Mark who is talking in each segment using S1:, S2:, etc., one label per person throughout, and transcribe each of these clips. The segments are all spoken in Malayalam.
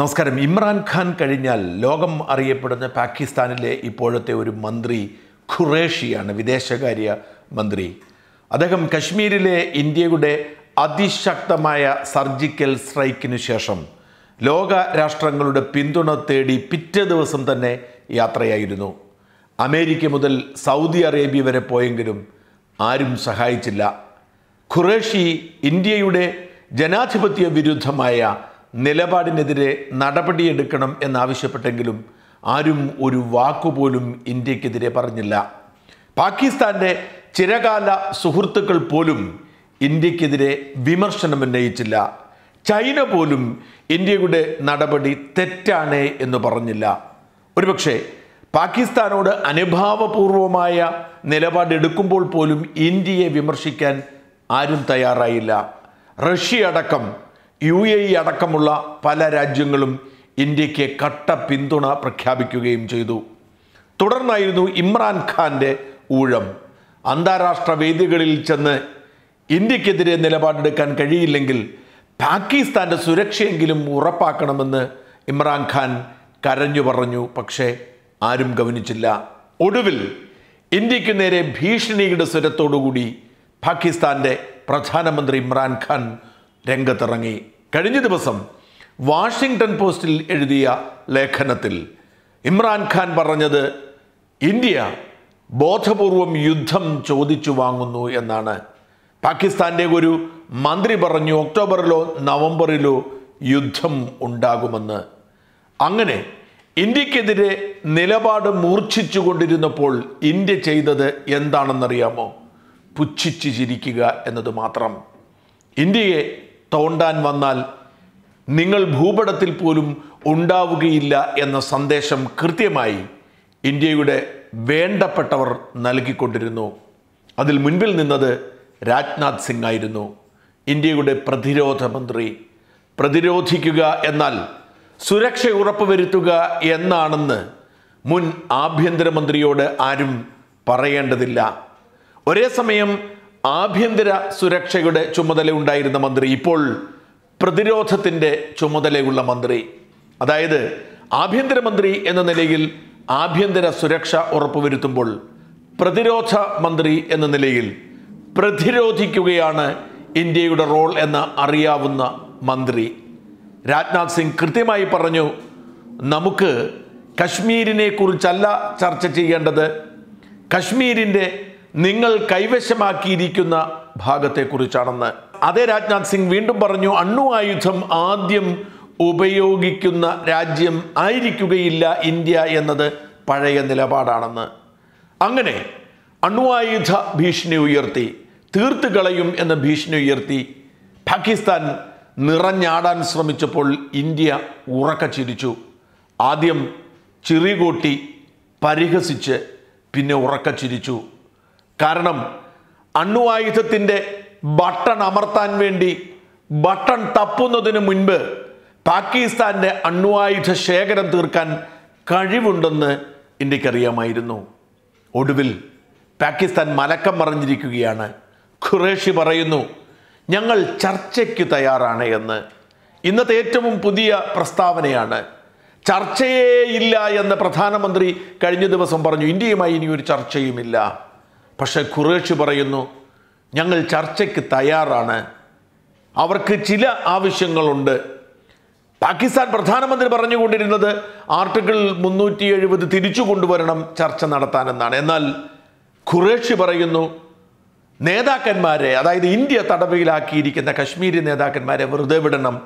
S1: നമസ്കാരം ഇമ്രാൻഖാൻ കഴിഞ്ഞാൽ ലോകം അറിയപ്പെടുന്ന പാകിസ്ഥാനിലെ ഇപ്പോഴത്തെ ഒരു മന്ത്രി ഖുറേഷിയാണ് വിദേശകാര്യ മന്ത്രി അദ്ദേഹം കശ്മീരിലെ ഇന്ത്യയുടെ അതിശക്തമായ സർജിക്കൽ സ്ട്രൈക്കിനു ശേഷം ലോക രാഷ്ട്രങ്ങളുടെ പിന്തുണ തേടി പിറ്റേ ദിവസം തന്നെ യാത്രയായിരുന്നു അമേരിക്ക മുതൽ സൗദി അറേബ്യ വരെ പോയെങ്കിലും ആരും സഹായിച്ചില്ല ഖുറേഷി ഇന്ത്യയുടെ ജനാധിപത്യ വിരുദ്ധമായ നിലപാടിനെതിരെ നടപടിയെടുക്കണം എന്നാവശ്യപ്പെട്ടെങ്കിലും ആരും ഒരു വാക്കുപോലും ഇന്ത്യക്കെതിരെ പറഞ്ഞില്ല പാകിസ്ഥാൻ്റെ ചിരകാല സുഹൃത്തുക്കൾ പോലും ഇന്ത്യക്കെതിരെ വിമർശനം ഉന്നയിച്ചില്ല ചൈന പോലും ഇന്ത്യയുടെ നടപടി തെറ്റാണ് എന്ന് പറഞ്ഞില്ല ഒരുപക്ഷെ പാകിസ്ഥാനോട് അനുഭാവപൂർവമായ നിലപാടെടുക്കുമ്പോൾ പോലും ഇന്ത്യയെ വിമർശിക്കാൻ ആരും തയ്യാറായില്ല റഷ്യ അടക്കം യു എ ഇ അടക്കമുള്ള പല രാജ്യങ്ങളും ഇന്ത്യക്ക് കട്ട പിന്തുണ പ്രഖ്യാപിക്കുകയും ചെയ്തു തുടർന്നായിരുന്നു ഇമ്രാൻ ഖാൻ്റെ ഊഴം അന്താരാഷ്ട്ര വേദികളിൽ ചെന്ന് ഇന്ത്യക്കെതിരെ നിലപാടെടുക്കാൻ കഴിയില്ലെങ്കിൽ പാകിസ്ഥാൻ്റെ സുരക്ഷയെങ്കിലും ഉറപ്പാക്കണമെന്ന് ഇമ്രാൻഖാൻ കരഞ്ഞു പറഞ്ഞു പക്ഷേ ആരും ഗവനിച്ചില്ല ഒടുവിൽ ഇന്ത്യക്ക് നേരെ ഭീഷണിയുടെ സ്വരത്തോടുകൂടി പാകിസ്ഥാൻ്റെ പ്രധാനമന്ത്രി ഇമ്രാൻഖാൻ രംഗത്തിറങ്ങി കഴിഞ്ഞ ദിവസം വാഷിങ്ടൺ പോസ്റ്റിൽ എഴുതിയ ലേഖനത്തിൽ ഇമ്രാൻഖാൻ പറഞ്ഞത് ഇന്ത്യ ബോധപൂർവം യുദ്ധം ചോദിച്ചു വാങ്ങുന്നു എന്നാണ് പാകിസ്ഥാൻ്റെ ഒരു മന്ത്രി പറഞ്ഞു ഒക്ടോബറിലോ നവംബറിലോ യുദ്ധം ഉണ്ടാകുമെന്ന് അങ്ങനെ ഇന്ത്യക്കെതിരെ നിലപാട് മൂർച്ഛിച്ചു കൊണ്ടിരുന്നപ്പോൾ ഇന്ത്യ ചെയ്തത് എന്താണെന്നറിയാമോ പുച്ഛിച്ച് ചിരിക്കുക എന്നത് മാത്രം ഇന്ത്യയെ തോണ്ടാൻ വന്നാൽ നിങ്ങൾ ഭൂപടത്തിൽ പോലും ഉണ്ടാവുകയില്ല എന്ന സന്ദേശം കൃത്യമായി ഇന്ത്യയുടെ വേണ്ടപ്പെട്ടവർ നൽകിക്കൊണ്ടിരുന്നു അതിൽ മുൻപിൽ നിന്നത് രാജ്നാഥ് സിംഗ് ആയിരുന്നു ഇന്ത്യയുടെ പ്രതിരോധ മന്ത്രി പ്രതിരോധിക്കുക എന്നാൽ സുരക്ഷ ഉറപ്പുവരുത്തുക എന്നാണെന്ന് മുൻ ആഭ്യന്തരമന്ത്രിയോട് ആരും പറയേണ്ടതില്ല ഒരേ സമയം ആഭ്യന്തര സുരക്ഷയുടെ ഉണ്ടായിരുന്ന മന്ത്രി ഇപ്പോൾ പ്രതിരോധത്തിൻ്റെ ചുമതലയുള്ള മന്ത്രി അതായത് ആഭ്യന്തരമന്ത്രി എന്ന നിലയിൽ ആഭ്യന്തര സുരക്ഷ ഉറപ്പുവരുത്തുമ്പോൾ പ്രതിരോധ മന്ത്രി എന്ന നിലയിൽ പ്രതിരോധിക്കുകയാണ് ഇന്ത്യയുടെ റോൾ എന്ന് അറിയാവുന്ന മന്ത്രി രാജ്നാഥ് സിംഗ് കൃത്യമായി പറഞ്ഞു നമുക്ക് കശ്മീരിനെ കുറിച്ചല്ല ചർച്ച ചെയ്യേണ്ടത് കശ്മീരിൻ്റെ നിങ്ങൾ കൈവശമാക്കിയിരിക്കുന്ന ഭാഗത്തെക്കുറിച്ചാണെന്ന് അതേ രാജ്നാഥ് സിംഗ് വീണ്ടും പറഞ്ഞു അണു ആയുധം ആദ്യം ഉപയോഗിക്കുന്ന രാജ്യം ആയിരിക്കുകയില്ല ഇന്ത്യ എന്നത് പഴയ നിലപാടാണെന്ന് അങ്ങനെ അണ്ണുവായുധ ഭീഷണി ഉയർത്തി തീർത്തു കളയും എന്ന ഭീഷണി ഉയർത്തി പാകിസ്ഥാൻ നിറഞ്ഞാടാൻ ശ്രമിച്ചപ്പോൾ ഇന്ത്യ ഉറക്ക ചിരിച്ചു ആദ്യം ചിറികൂട്ടി പരിഹസിച്ച് പിന്നെ ഉറക്ക ചിരിച്ചു കാരണം അണ്ണുവായുധത്തിൻ്റെ ബട്ടൺ അമർത്താൻ വേണ്ടി ബട്ടൺ തപ്പുന്നതിന് മുൻപ് പാകിസ്ഥാൻ്റെ അണ്ണുവായുധ ശേഖരം തീർക്കാൻ കഴിവുണ്ടെന്ന് ഇന്ത്യക്കറിയാമായിരുന്നു ഒടുവിൽ പാകിസ്ഥാൻ മലക്കം മറിഞ്ഞിരിക്കുകയാണ് ഖുറേഷി പറയുന്നു ഞങ്ങൾ ചർച്ചയ്ക്ക് തയ്യാറാണ് എന്ന് ഇന്നത്തെ ഏറ്റവും പുതിയ പ്രസ്താവനയാണ് ചർച്ചയേ ഇല്ല എന്ന് പ്രധാനമന്ത്രി കഴിഞ്ഞ ദിവസം പറഞ്ഞു ഇന്ത്യയുമായി ഇനി ഒരു ചർച്ചയുമില്ല പക്ഷെ കുറേഷ് പറയുന്നു ഞങ്ങൾ ചർച്ചയ്ക്ക് തയ്യാറാണ് അവർക്ക് ചില ആവശ്യങ്ങളുണ്ട് പാകിസ്ഥാൻ പ്രധാനമന്ത്രി പറഞ്ഞുകൊണ്ടിരുന്നത് ആർട്ടിക്കിൾ മുന്നൂറ്റി എഴുപത് തിരിച്ചു കൊണ്ടുവരണം ചർച്ച നടത്താനെന്നാണ് എന്നാൽ ഖുറേഷ് പറയുന്നു നേതാക്കന്മാരെ അതായത് ഇന്ത്യ തടവിലാക്കിയിരിക്കുന്ന കശ്മീരി നേതാക്കന്മാരെ വെറുതെ വിടണം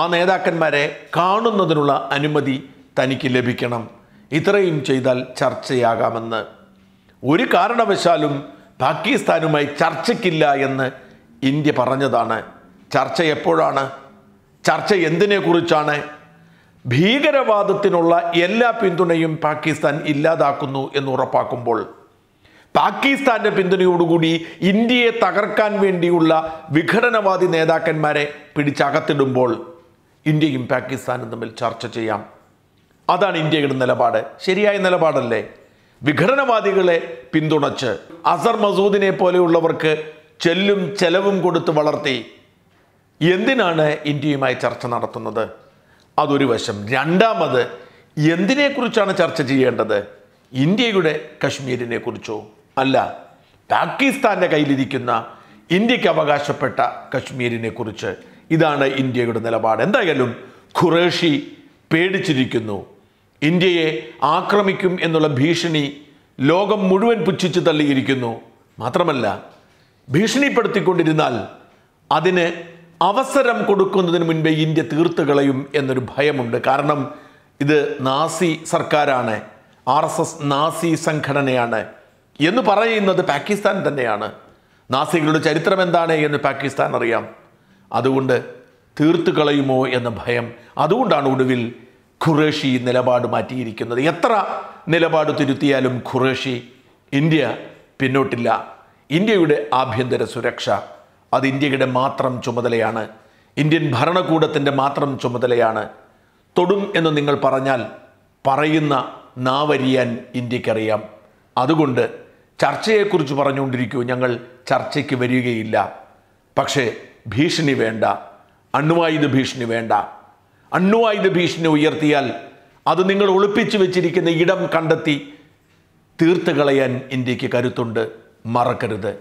S1: ആ നേതാക്കന്മാരെ കാണുന്നതിനുള്ള അനുമതി തനിക്ക് ലഭിക്കണം ഇത്രയും ചെയ്താൽ ചർച്ചയാകാമെന്ന് ഒരു കാരണവശാലും പാകിസ്ഥാനുമായി ചർച്ചയ്ക്കില്ല എന്ന് ഇന്ത്യ പറഞ്ഞതാണ് ചർച്ച എപ്പോഴാണ് ചർച്ച എന്തിനെക്കുറിച്ചാണ് ഭീകരവാദത്തിനുള്ള എല്ലാ പിന്തുണയും പാകിസ്ഥാൻ ഇല്ലാതാക്കുന്നു എന്ന് ഉറപ്പാക്കുമ്പോൾ പാകിസ്ഥാന്റെ പിന്തുണയോടുകൂടി ഇന്ത്യയെ തകർക്കാൻ വേണ്ടിയുള്ള വിഘടനവാദി നേതാക്കന്മാരെ പിടിച്ചകത്തിടുമ്പോൾ ഇന്ത്യയും പാകിസ്ഥാനും തമ്മിൽ ചർച്ച ചെയ്യാം അതാണ് ഇന്ത്യയുടെ നിലപാട് ശരിയായ നിലപാടല്ലേ വിഘടനവാദികളെ പിന്തുണച്ച് അസർ മസൂദിനെ പോലെയുള്ളവർക്ക് ചെല്ലും ചെലവും കൊടുത്ത് വളർത്തി എന്തിനാണ് ഇന്ത്യയുമായി ചർച്ച നടത്തുന്നത് അതൊരു വശം രണ്ടാമത് എന്തിനെക്കുറിച്ചാണ് ചർച്ച ചെയ്യേണ്ടത് ഇന്ത്യയുടെ കശ്മീരിനെ കുറിച്ചോ അല്ല പാകിസ്ഥാൻ്റെ കയ്യിലിരിക്കുന്ന ഇന്ത്യക്ക് അവകാശപ്പെട്ട കശ്മീരിനെ കുറിച്ച് ഇതാണ് ഇന്ത്യയുടെ നിലപാട് എന്തായാലും ഖുറേഷി പേടിച്ചിരിക്കുന്നു ഇന്ത്യയെ ആക്രമിക്കും എന്നുള്ള ഭീഷണി ലോകം മുഴുവൻ പുച്ഛിച്ച് തള്ളിയിരിക്കുന്നു മാത്രമല്ല ഭീഷണിപ്പെടുത്തിക്കൊണ്ടിരുന്നാൽ അതിന് അവസരം കൊടുക്കുന്നതിന് മുൻപേ ഇന്ത്യ തീർത്ത് കളയും എന്നൊരു ഭയമുണ്ട് കാരണം ഇത് നാസി സർക്കാരാണ് ആർ എസ് എസ് നാസി സംഘടനയാണ് എന്ന് പറയുന്നത് പാകിസ്ഥാൻ തന്നെയാണ് നാസികളുടെ ചരിത്രം എന്താണ് എന്ന് പാകിസ്ഥാൻ അറിയാം അതുകൊണ്ട് തീർത്ത് കളയുമോ എന്ന ഭയം അതുകൊണ്ടാണ് ഒടുവിൽ ഖുറേഷി നിലപാട് മാറ്റിയിരിക്കുന്നത് എത്ര നിലപാട് തിരുത്തിയാലും ഖുറേഷി ഇന്ത്യ പിന്നോട്ടില്ല ഇന്ത്യയുടെ ആഭ്യന്തര സുരക്ഷ അത് ഇന്ത്യയുടെ മാത്രം ചുമതലയാണ് ഇന്ത്യൻ ഭരണകൂടത്തിൻ്റെ മാത്രം ചുമതലയാണ് തൊടും എന്ന് നിങ്ങൾ പറഞ്ഞാൽ പറയുന്ന നാവരിയാൻ ഇന്ത്യക്കറിയാം അതുകൊണ്ട് ചർച്ചയെക്കുറിച്ച് പറഞ്ഞുകൊണ്ടിരിക്കൂ ഞങ്ങൾ ചർച്ചയ്ക്ക് വരികയില്ല പക്ഷേ ഭീഷണി വേണ്ട അണ്വായുധ ഭീഷണി വേണ്ട അണ്ണുവായുധ ഭീഷണി ഉയർത്തിയാൽ അത് നിങ്ങൾ ഒളിപ്പിച്ചു വെച്ചിരിക്കുന്ന ഇടം കണ്ടെത്തി കളയാൻ ഇന്ത്യക്ക് കരുത്തുണ്ട് മറക്കരുത്